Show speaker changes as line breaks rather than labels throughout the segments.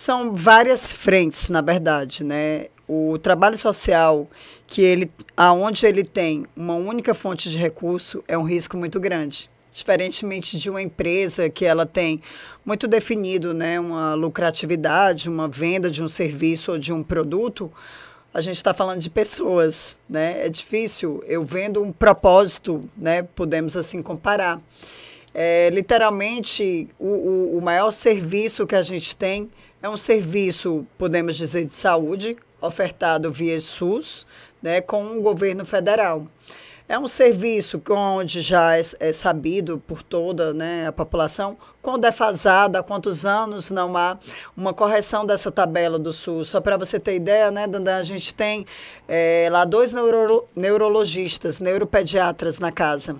São várias frentes, na verdade, né? O trabalho social, que ele, aonde ele tem uma única fonte de recurso, é um risco muito grande diferentemente de uma empresa que ela tem muito definido, né, uma lucratividade, uma venda de um serviço ou de um produto, a gente está falando de pessoas, né? É difícil. Eu vendo um propósito, né? Podemos assim comparar. É, literalmente, o, o, o maior serviço que a gente tem é um serviço, podemos dizer, de saúde, ofertado via SUS, né, com o governo federal. É um serviço onde já é, é, sabido por toda né, a população quão defasada, é há quantos anos não há uma correção dessa tabela do SUS. Só para você ter ideia, né, Dandan, a gente tem é, lá dois neuro, neurologistas, neuropediatras na casa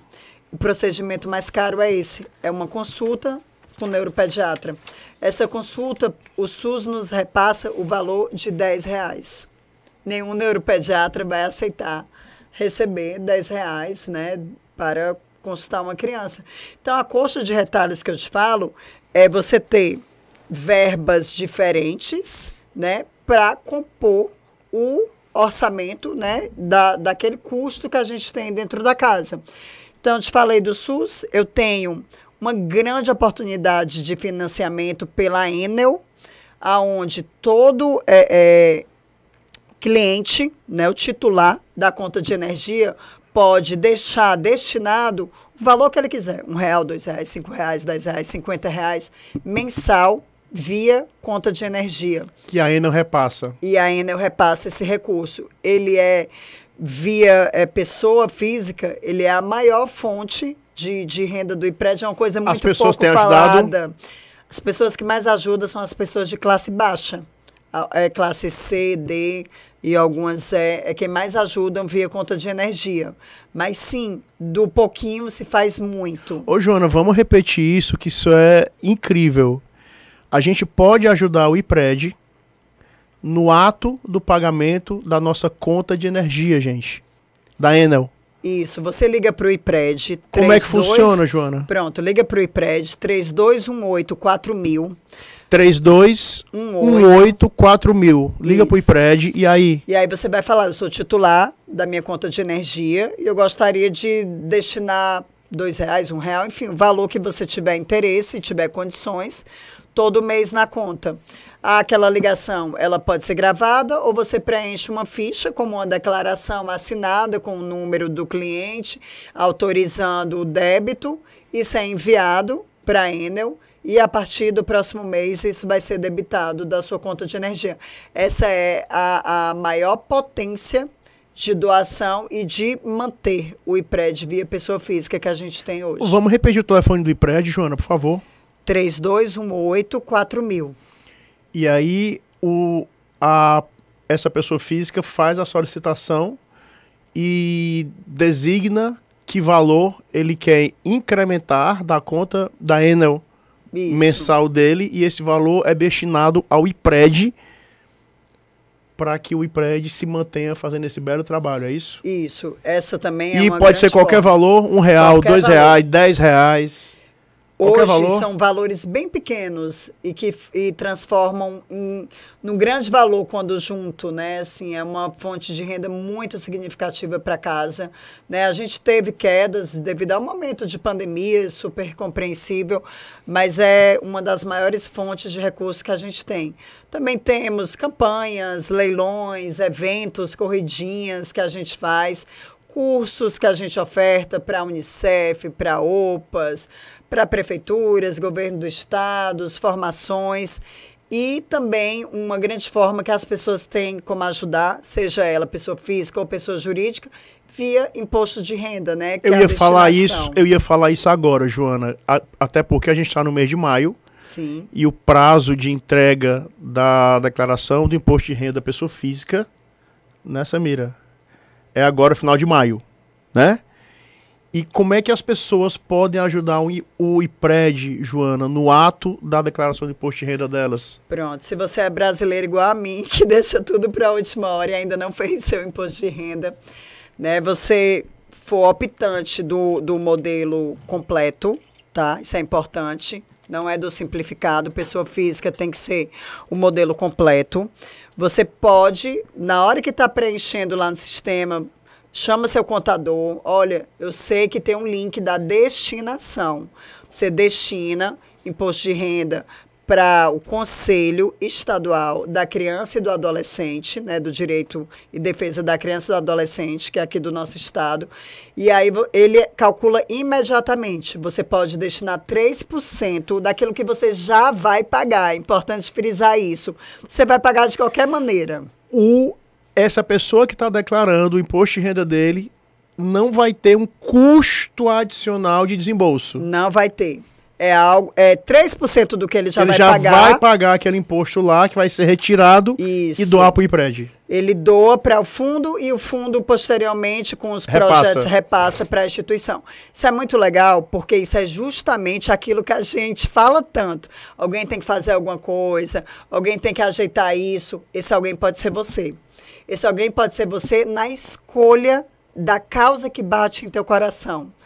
o procedimento mais caro é esse: é uma consulta com o neuropediatra. Essa consulta, o SUS nos repassa o valor de 10 reais. Nenhum neuropediatra vai aceitar receber 10 reais né, para consultar uma criança. Então, a coxa de retalhos que eu te falo é você ter verbas diferentes né, para compor o orçamento né, da, daquele custo que a gente tem dentro da casa. Então, te falei do SUS, eu tenho uma grande oportunidade de financiamento pela Enel, aonde todo é, é, cliente, né, o titular da conta de energia, pode deixar destinado o valor que ele quiser, um real, dois reais, cinco reais, dez reais, cinquenta reais mensal via conta de energia.
Que a Enel repassa.
E a Enel repassa esse recurso. Ele é, via é, pessoa física, ele é a maior fonte de, de renda do IPRED, é uma coisa muito pouco falada. Ajudado. As pessoas que mais ajudam são as pessoas de classe baixa. A, é, classe C, D e algumas é, é quem mais ajudam via conta de energia. Mas sim, do pouquinho se faz muito. Ô,
Joana, vamos repetir isso, que isso é incrível a gente pode ajudar o IPRED no ato do pagamento da nossa conta de energia, gente, da Enel.
Isso, você liga para o IPRED. 32... Como é que funciona, Joana? Pronto, liga para o IPRED 32184000. 32184000.
Liga para o IPRED e aí?
E aí você vai falar, eu sou titular da minha conta de energia e eu gostaria de destinar dois reais, um real, enfim, o valor que você tiver interesse e tiver condições todo mês na conta. Aquela ligação, ela pode ser gravada ou você preenche uma ficha como uma declaração assinada com o número do cliente, autorizando o débito, isso é enviado para a Enel e a partir do próximo mês isso vai ser debitado da sua conta de energia. Essa é a, a maior potência de doação e de manter o IPRED via pessoa física que a gente tem hoje. Vamos repetir
o telefone do IPRED, Joana, por favor.
3218 4000.
E aí o, a, essa pessoa física faz a solicitação e designa que valor ele quer incrementar da conta da Enel Isso. mensal dele e esse valor é destinado ao IPRED para que o IPRED se mantenha fazendo esse belo trabalho, é isso?
Isso. Essa também é e uma E pode ser qualquer forma. valor, um real, qualquer dois valor. reais, dez
reais.
Hoje valor? são valores bem pequenos e que e transformam em, num grande valor quando junto, né? Assim, é uma fonte de renda muito significativa para casa. Né? A gente teve quedas devido ao momento de pandemia, super compreensível, mas é uma das maiores fontes de recursos que a gente tem. Também temos campanhas, leilões, eventos, corridinhas que a gente faz cursos que a gente oferta para a Unicef, para OPAs, para prefeituras, governo do estado, formações e também uma grande forma que as pessoas têm como ajudar, seja ela pessoa física ou pessoa jurídica, via imposto de renda, né? eu é ia é falar isso,
eu ia falar isso agora, Joana, a, até porque a gente está no mês de maio. Sim. E o prazo de entrega da declaração do imposto de renda da pessoa física nessa né, mira é agora final de maio, né? E como é que as pessoas podem ajudar o IPRED, Joana, no ato da declaração de imposto de renda delas?
Pronto, se você é brasileiro igual a mim, que deixa tudo para a última hora e ainda não fez seu imposto de renda, né? Você for optante do, do modelo completo, tá? Isso é importante não é do simplificado, pessoa física tem que ser o modelo completo. Você pode, na hora que está preenchendo lá no sistema, chama seu contador, olha, eu sei que tem um link da destinação. Você destina imposto de renda para o Conselho Estadual da Criança e do Adolescente, né, do Direito e Defesa da Criança e do Adolescente, que é aqui do nosso estado. E aí ele calcula imediatamente. Você pode destinar 3% daquilo que você já vai pagar. É importante frisar isso. Você vai pagar de qualquer maneira.
O, essa pessoa que está declarando o imposto de renda dele não vai ter um custo adicional de desembolso. Não
vai ter. É algo é 3% do que ele já ele vai já pagar. Ele já vai
pagar aquele imposto lá que vai ser retirado Isso. e doar para o IPRED.
Ele doa para o fundo e o fundo posteriormente com os repassa. projetos repassa para a instituição. Isso é muito legal porque isso é justamente aquilo que a gente fala tanto. Alguém tem que fazer alguma coisa, alguém tem que ajeitar isso. Esse alguém pode ser você. Esse alguém pode ser você na escolha da causa que bate em teu coração.